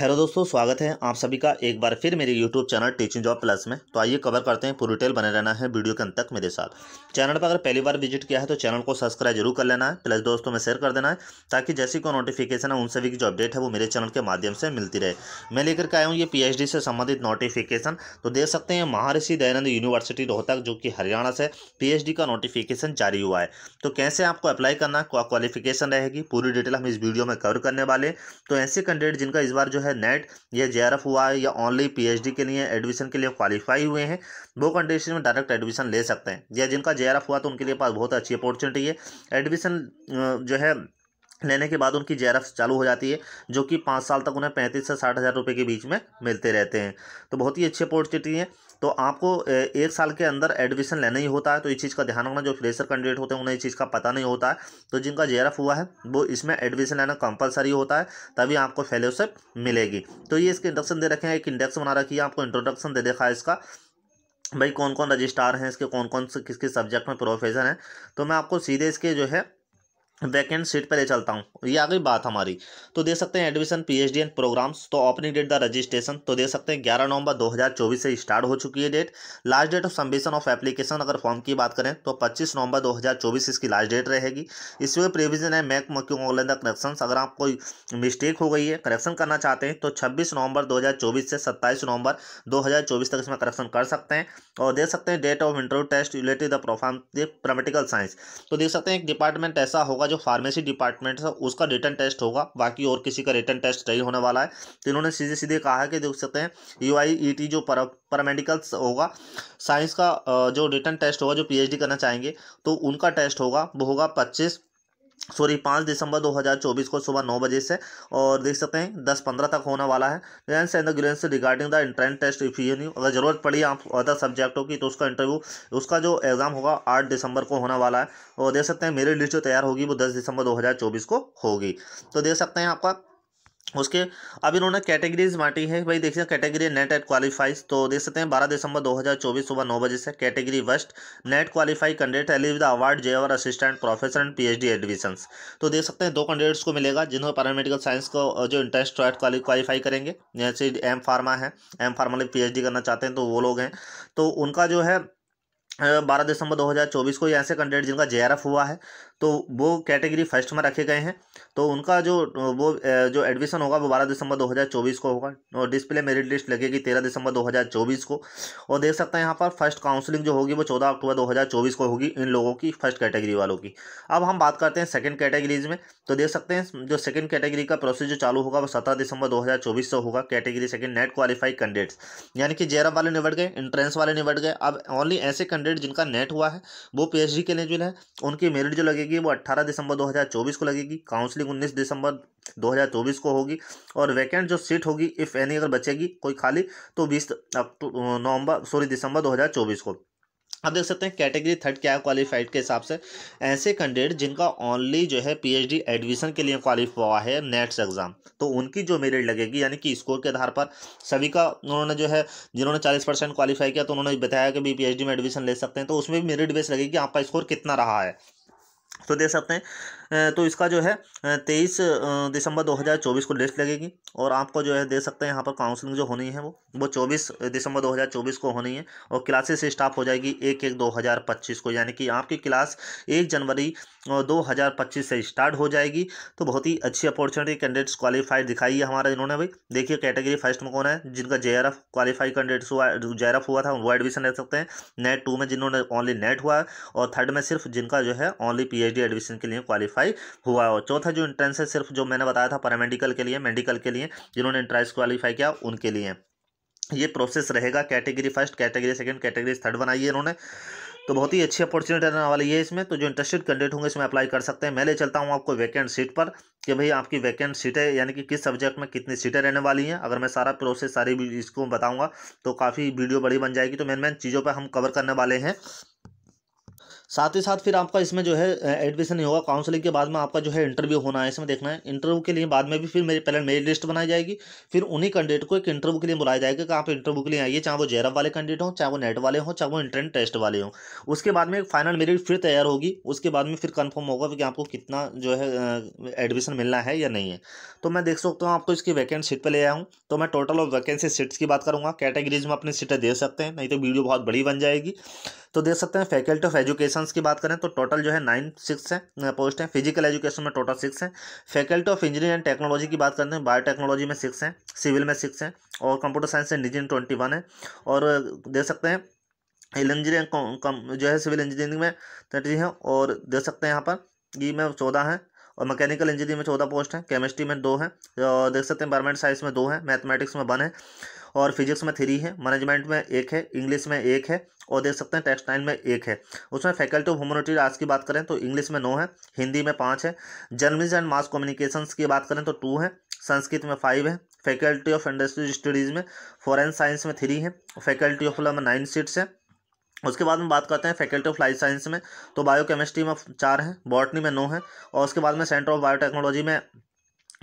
hello दोस्तों स्वागत है आप सभी का एक बार फिर मेरे YouTube channel teaching job plus में तो आइए कवर करते हैं पूरी डिटेल बने रहना है वीडियो के अंत तक मेरे साथ चैनल पर अगर पहली बार विजिट किया है तो चैनल को सब्सक्राइब जरूर कर लेना है प्लस दोस्तों में शेयर कर देना है ताकि जैसी कोई नोटिफिकेशन है उन सभी की जो अपडेट है वो मेरे चैनल के माध्यम से मिलती रहे मैं लेकर के आया हूँ ये पी से संबंधित नोटिफिकेशन तो देख सकते हैं महर्षि दयानंद यूनिवर्सिटी रोहतक जो कि हरियाणा से पी का नोटिफिकेशन जारी हुआ है तो कैसे आपको अप्लाई करना क्या क्वालिफिकेशन रहेगी पूरी डिटेल हम इस वीडियो में कवर करने वाले तो ऐसे कैंडिडेट जिनका इस बार जो है है नेट या जे हुआ है या ऑनली पी के लिए एडमिशन के लिए क्वालिफाई हुए हैं वो कंडीशन में डायरेक्ट एडमिशन ले सकते हैं या जिनका जे हुआ तो उनके लिए पास बहुत अच्छी अपॉर्चुनिटी है एडमिशन जो है लेने के बाद उनकी जेरफ चालू हो जाती है जो कि पाँच साल तक उन्हें पैंतीस से साठ हज़ार रुपये के बीच में मिलते रहते हैं तो बहुत ही अच्छी अपॉर्चुनिटी है तो आपको एक साल के अंदर एडमिशन लेना ही होता है तो इस चीज़ का ध्यान रखना जो फ्रेशर कैंडिडेट होते हैं उन्हें इस चीज़ का पता नहीं होता है तो जिनका जे हुआ है वो इसमें एडमिशन लेना कंपलसरी होता है तभी आपको फेलोशिप मिलेगी तो ये इसके इंडक्शन दे रखे हैं एक इंडेक्स बना रखी है आपको इंट्रोडक्शन दे देखा है इसका भाई कौन कौन रजिस्ट्रार हैं इसके कौन कौन से किस किस सब्जेक्ट में प्रोफेसर हैं तो मैं आपको सीधे इसके जो है वैकेंट सीट पर ले चलता हूँ ये आ गई बात हमारी तो दे सकते हैं एडमिशन पीएचडी एंड प्रोग्राम्स तो ओपनिंग डेट द रजिस्ट्रेशन तो दे सकते हैं 11 नवंबर 2024 से स्टार्ट हो चुकी है date last date of submission of application अगर फॉर्म की बात करें तो 25 नवंबर 2024 इसकी लास्ट डेट रहेगी इसमें प्रिविजन है मैक मक्यू ऑनलाइन द करेक्शन अगर आप कोई मिस्टेक हो गई है करेक्शन करना चाहते हैं तो छब्बीस नवंबर दो से सत्ताईस नवंबर दो तक इसमें करेक्शन कर सकते हैं और दे सकते हैं date of interview test related the प्रोफार्म प्रमेटिकल साइंस तो देख सकते हैं एक डिपार्टमेंट ऐसा होगा जो फार्मेसी डिपार्टमेंट है उसका रिटर्न टेस्ट होगा बाकी और किसी का रिटर्न टेस्ट नहीं होने वाला है तो इन्होंने सीधे सीधे कहा है कि देख सकते हैं यू e जो पैरामेडिकल्स होगा साइंस का जो रिटर्न टेस्ट होगा जो पी करना चाहेंगे तो उनका टेस्ट होगा वो होगा पच्चीस सॉरी पाँच दिसंबर 2024 को सुबह नौ बजे से और देख सकते हैं दस पंद्रह तक होने वाला है guidance and guidance regarding the entrance test if you need अगर ज़रूरत पड़ी आप अदर सब्जेक्टों की तो उसका इंटरव्यू उसका जो एग्ज़ाम होगा आठ दिसंबर को होने वाला है और देख सकते हैं मेरी लिस्ट जो तैयार होगी वो दस दिसंबर दो को होगी तो देख सकते हैं आपका उसके अब इन्होंने कैटेगरीज बांटी है भाई देखिए कैटेगरी नेट एट क्वालिफाइज तो देख सकते हैं 12 दिसंबर 2024 सुबह नौ बजे से category first NET qualify candidate एलिव द अवार्ड जे और assistant professor and PhD admissions तो देख सकते हैं दो कैंडिडेट्स को मिलेगा जिन्होंने पैरामेडिकल साइंस को जो इंटरेस्ट ट्रैट क्वालिफाई करेंगे जैसे एम फार्मा है एम फार्मा में पी करना चाहते हैं तो वो लोग हैं तो उनका जो है बारह दिसंबर 2024 को यहाँ से कैंडिडेट जिनका जे हुआ है तो वो कैटेगरी फर्स्ट में रखे गए हैं तो उनका जो वो जो एडमिशन होगा वो बारह दिसंबर 2024 को होगा और डिस्प्ले मेरिट लिस्ट लगेगी तेरह दिसंबर 2024 को और देख सकते हैं यहाँ पर फर्स्ट काउंसलिंग जो होगी वो चौदह अक्टूबर 2024 को होगी इन लोगों की फर्स्ट कैटेगरी वालों की अब हम बात करते हैं सेकेंड कैटेगरीज में तो देख सकते हैं जो सेकेंड कैटेगरी का प्रोसेस जो चालू होगा वो सत्रह दिसंबर दो से होगा category second NET qualified candidates यानी कि जेरब वाले निबट गए इंट्रेंस वाले निबट गए अब ओनली ऐसे कैंडिडेट जिनका नेट हुआ है वो पी के लिए है उनकी मेरिट जो लगेगी लगेगी वो 18 दिसंबर 2024 को लगेगी काउंसलिंग 19 दिसंबर 2024 को होगी और वैकेंट जो सीट होगी इफ़ एनी अगर बचेगी कोई खाली तो 20 नवंबर सॉरी दिसंबर 2024 को आप देख सकते हैं कैटेगरी थर्ड क्या है क्वालिफाइड के हिसाब से ऐसे कैंडिडेट जिनका ओनली जो है पीएचडी एडमिशन के लिए क्वालिफाई हुआ है नेट्स एग्जाम तो उनकी जो मेरिट लगेगी यानी कि स्कोर के आधार पर सभी का उन्होंने जो है जिन्होंने चालीस परसेंट क्वालिफाई किया तो उन्होंने बताया कि भी पीएचडी में एडमिशन ले सकते हैं तो उसमें भी मेरिट बेस लगेगी आपका स्कोर कितना रहा है तो दे सकते हैं तो इसका जो है तेईस दिसंबर 2024 को लिस्ट लगेगी और आपको जो है दे सकते हैं यहाँ पर काउंसलिंग जो होनी है वो वो चौबीस दिसंबर 2024 को होनी है और क्लासेस स्टार्ट हो जाएगी एक एक पच्चीस को यानी कि आपकी क्लास एक जनवरी दो हज़ार पच्चीस से स्टार्ट हो जाएगी तो बहुत ही अच्छी अपॉर्चुनिटी कैंडिडेट्स क्वालिफाइड दिखाई है हमारा इन्होंने भाई देखिए कैटेगरी फर्स्ट में कौन है जिनका J R F qualified candidates हुआ जे आर एफ हुआ था वो एडमिशन ले सकते हैं नेट टू में जिन्होंने ओनली नेट हुआ और थर्ड में सिर्फ जिनका जो है only P H D admission के लिए क्वालिफाइड क्वालिफाई हुआ है और चौथा जो इंट्रेंस है सिर्फ जो मैंने बताया था पैरामेडिकल के लिए मेडिकल के लिए जिन्होंने इंट्रेंस क्वालिफाई किया उनके लिए ये प्रोसेस रहेगा category first category second category third बनाई है इन्होंने तो बहुत ही अच्छी अपॉर्चुनिटी रहने वाली है इसमें तो जो इंटरेस्टेड कैंडिडेट होंगे इसमें अप्लाई कर सकते हैं मैं ले चलता हूँ आपको वैकेंट सीट पर कि भाई आपकी वैकेंट सीटें यानी कि किस सब्जेक्ट में कितनी सीटें रहने वाली हैं अगर मैं सारा प्रोसेस सारी इसको बताऊँगा तो काफ़ी वीडियो बड़ी बन जाएगी तो मेन मेन चीज़ों पर हम कवर करने वाले हैं साथ ही साथ फिर आपका इसमें जो है एडमिशन नहीं होगा काउंसलिंग के बाद में आपका जो है इंटरव्यू होना है इसमें देखना है इंटरव्यू के लिए बाद में भी फिर मेरी पहले मेरी लिस्ट बनाई जाएगी फिर उन्हीं कैंडिडेट को एक इंटरव्यू के लिए बुलाया जाएगा कि आप इंटरव्यू के लिए आइए चाहे वो जेरफ वाले कैंडिडेट हों चाहे वो नेट वाले हों चाहे वो इंटरनेट टेस्ट वाले हों उसके बाद में एक फाइनल मेरी फिर तैयार होगी उसके बाद में फिर कन्फर्म होगा कि आपको कितना जो है एडमिशन मिलना है या नहीं है तो मैं देख सकता हूँ आपको इसकी वैकेंट सीट पर ले आया हूँ तो मैं टोटल ऑफ वैकेंसी सीट्स की बात करूँगा कैटेगरीज में अपनी सीटें दे सकते हैं नहीं तो वीडियो बहुत बड़ी बन जाएगी तो देख सकते हैं फैकल्टी ऑफ एजुकेशन की बात करें तो टोटल जो है नाइन सिक्स है पोस्ट हैं फिजिकल एजुकेशन में टोटल सिक्स हैं faculty of engineering and technology की बात करते हैं बायोटेक्नोलॉजी में सिक्स हैं सिविल में सिक्स हैं और computer science and engineering twenty one है और देख सकते हैं इंजीनियरिंग जो है सिविल इंजीनियरिंग में थर्टी है और देख सकते हैं यहाँ पर ई में चौदह है और मैकेनिकल इंजीनियरिंग में चौदह पोस्ट हैं केमिस्ट्री में दो हैं और देख सकते हैं एनवायरमेंट साइंस में दो हैं मैथमेटिक्स में वन है और फिजिक्स में थ्री है मैनेजमेंट में एक है इंग्लिश में एक है और देख सकते हैं टेक्सटाइल में एक है उसमें फैकल्टी ऑफ ह्यूमनिटी आज की बात करें तो इंग्लिश में नौ है हिंदी में पाँच है जर्नलिज्म एंड मास कम्युनिकेशन की बात करें तो टू है संस्कृत में फाइव है फैकल्टी ऑफ इंडस्ट्रियल स्टडीज़ में फॉरेन साइंस में थ्री है फैकल्टी ऑफ लॉ में नाइन सीट्स है उसके बाद में बात करते हैं फैकल्टी ऑफ लाइफ साइंस में तो बायोकेमिस्ट्री में चार हैं बॉटनी में नौ है और उसके बाद में सेंटर ऑफ बायोटेक्नोलॉजी में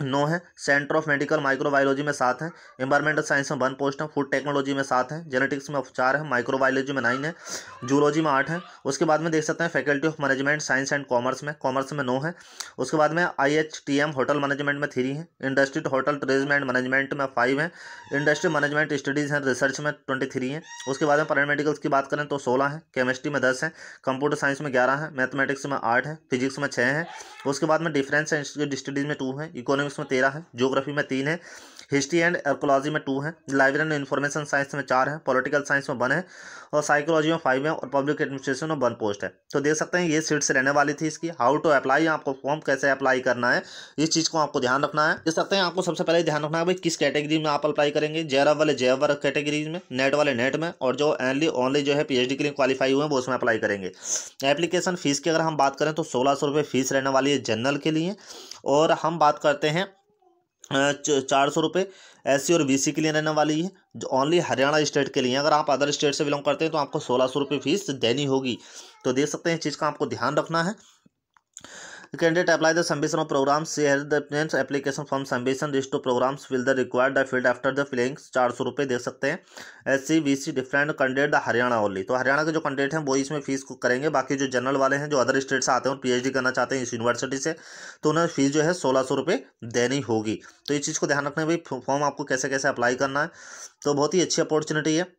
नौ है सेंटर ऑफ मेडिकल माइक्रोबायोलॉजी में सात है एनवायरमेंटल साइंस में वन पोस्ट है फूड टेक्नोलॉजी में सात है जेनेटिक्स में चार है माइक्रोबायोलॉजी में नाइन है जूलॉजी में आठ है उसके बाद में देख सकते हैं faculty of management science and commerce में कॉमर्स में नौ है उसके बाद में आई होटल मैनेजमेंट में थ्री है industry hotel tourism and management में फाइव है industry management studies and research में ट्वेंटी थ्री है उसके बाद में पैरामेडिकल्स की बात करें तो सोलह है केमिस्ट्री में दस है कंप्यूटर साइंस में ग्यारह है मैथमेटिक्स में आठ है फिजिक्स में छः है उसके बाद में डिफरेंस एंड स्टडीज़ में टू है इकोनॉमी इकोनॉमिक्स में तेरह है ज्योग्राफी में तीन है हिस्ट्री एंड एर्कोलॉजी में टू हैं लाइब्रेरी एंड इन्फॉर्मेशन साइंस में चार हैं पॉलिटिकल साइंस में वन है और साइकोलॉजी में फाइव है और पब्लिक एडमिनिस्ट्रेशन में वन पोस्ट है तो देख सकते हैं ये सीट्स रहने वाली थी इसकी हाउ टू अप्लाई आपको फॉर्म कैसे अप्लाई करना है इस चीज़ को आपको ध्यान रखना है देख सकते हैं आपको सबसे पहले ध्यान रखना है भाई किस कैटेगरी में आप अप्लाई करेंगे जेआरएफ वाले जेआरएफ कैटेगरीज में नेट वाले नेट में और जो एनली ओनली जो है डी के लिए क्वालिफाई हुए हैं वो उसमें अप्लाई करेंगे एप्लीकेशन फ़ीस की अगर हम बात करें तो सोलह सौ फीस रहने वाली है जनरल के लिए और हम बात करते हैं चार सौ रुपये एस और बी के लिए रहने वाली है जो ओनली हरियाणा स्टेट के लिए अगर आप अदर स्टेट से बिलोंग करते हैं तो आपको सोलह सौ रुपये फीस देनी होगी तो देख सकते हैं चीज़ का आपको ध्यान रखना है candidate apply the of of programs share the names application form submission रिस्ट to programs fill the required the field after the fillings चार सौ रुपये दे सकते हैं S C B C different candidate Haryana only तो हरियाणा के जो कैंडिडेट हैं वो इसमें फीस को करेंगे बाकी जो जनरल वाले हैं जो अदर स्टेट से आते हैं और डी करना चाहते हैं इस यूनिवर्सिटी से तो उन्हें फीस जो है सोलह सौ रुपये देनी होगी तो इस चीज़ को ध्यान रखना भाई फॉर्म आपको कैसे कैसे अप्लाई करना है तो बहुत ही अच्छी अपॉर्चुनिटी है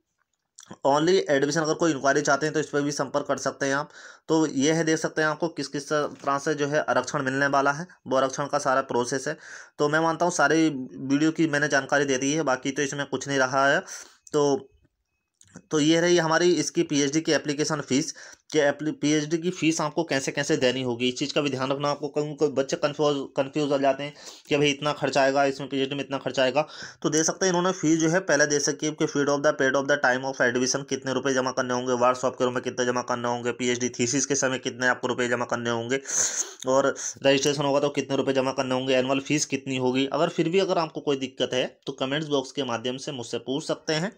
ऑनली एडमिशन अगर कोई इंक्वायरी चाहते हैं तो इस पर भी संपर्क कर सकते हैं आप तो ये है देख सकते हैं आपको किस किस तरह से जो है आरक्षण मिलने वाला है वो आरक्षण का सारा प्रोसेस है तो मैं मानता हूँ सारी वीडियो की मैंने जानकारी दे दी है बाकी तो इसमें कुछ नहीं रहा है तो तो ये रही हमारी इसकी पीएचडी की एप्लीकेशन फ़ीस कि पीएचडी की फ़ीस आपको कैसे कैसे देनी होगी इस चीज़ का भी ध्यान रखना आपको कहीं कोई बच्चे कन्फ्यूज कन्फ्यूज हो जाते हैं कि भाई इतना खर्चा आएगा इसमें पीएचडी में इतना खर्चा आएगा तो दे सकते हैं इन्होंने फ़ीस जो है पहले दे सकी है कि fee of the paid of the time of admission कितने रुपये जमा करने होंगे व्हाट्सअप के रूप में कितने जमा करने होंगे पी थीसिस के समय कितने आपको रुपये जमा करने होंगे और रजिस्ट्रेशन होगा तो कितने रुपये जमा करने होंगे एनुअल फ़ीस कितनी होगी अगर फिर भी अगर आपको कोई दिक्कत है तो कमेंट्स बॉक्स के माध्यम से मुझसे पूछ सकते हैं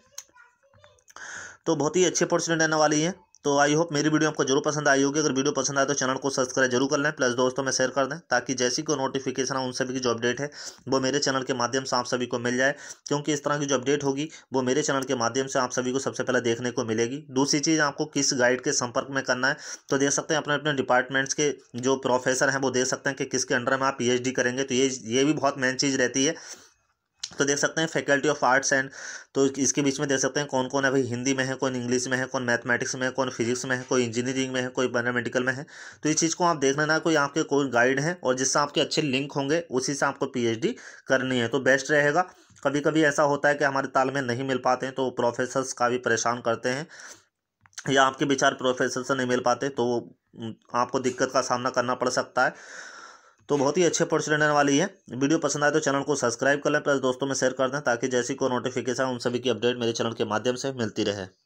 तो बहुत ही अच्छी अपॉर्चुनिटी रहने वाली है तो आई होप मेरी वीडियो आपको जरूर पसंद आई होगी अगर वीडियो पसंद आए तो चैनल को सब्सक्राइब जरूर कर लें प्लस दोस्तों में शेयर कर दें ताकि जैसी कोई नोटिफिकेशन है उन सभी की जो अपडेट है वो मेरे चैनल के माध्यम से आप सभी को मिल जाए क्योंकि इस तरह की जो अपडेट होगी वो मेरे चैनल के माध्यम से आप सभी को सबसे पहले देखने को मिलेगी दूसरी चीज़ आपको किस गाइड के संपर्क में करना है तो देख सकते हैं अपने अपने डिपार्टमेंट्स के जो प्रोफेसर हैं वो देख सकते हैं कि किसके अंडर में आप पी करेंगे तो ये ये भी बहुत मेन चीज़ रहती है तो देख सकते हैं फैकल्टी ऑफ आर्ट्स एंड तो इसके बीच में देख सकते हैं कौन कौन है हिंदी में है कौन इंग्लिश में है कौन मैथमेटिक्स में है कौन फिजिक्स में है कोई इंजीनियरिंग में है कोई पैरामेडिकल में है तो इस चीज़ को आप देख लेना कोई आपके कोई गाइड है और जिससे आपके अच्छे लिंक होंगे उसी से आपको पी करनी है तो बेस्ट रहेगा कभी कभी ऐसा होता है कि हमारे ताल में नहीं मिल पाते हैं तो प्रोफेसर्स का भी परेशान करते हैं या आपके विचार प्रोफेसर से नहीं मिल पाते तो आपको दिक्कत का सामना करना पड़ सकता है तो बहुत ही अच्छे पोर्ट्स रहने वाली है वीडियो पसंद आए तो चैनल को सब्सक्राइब कर लें प्लस दोस्तों में शेयर कर दें ताकि जैसी को नोटिफिकेशन उन सभी की अपडेट मेरे चैनल के माध्यम से मिलती रहे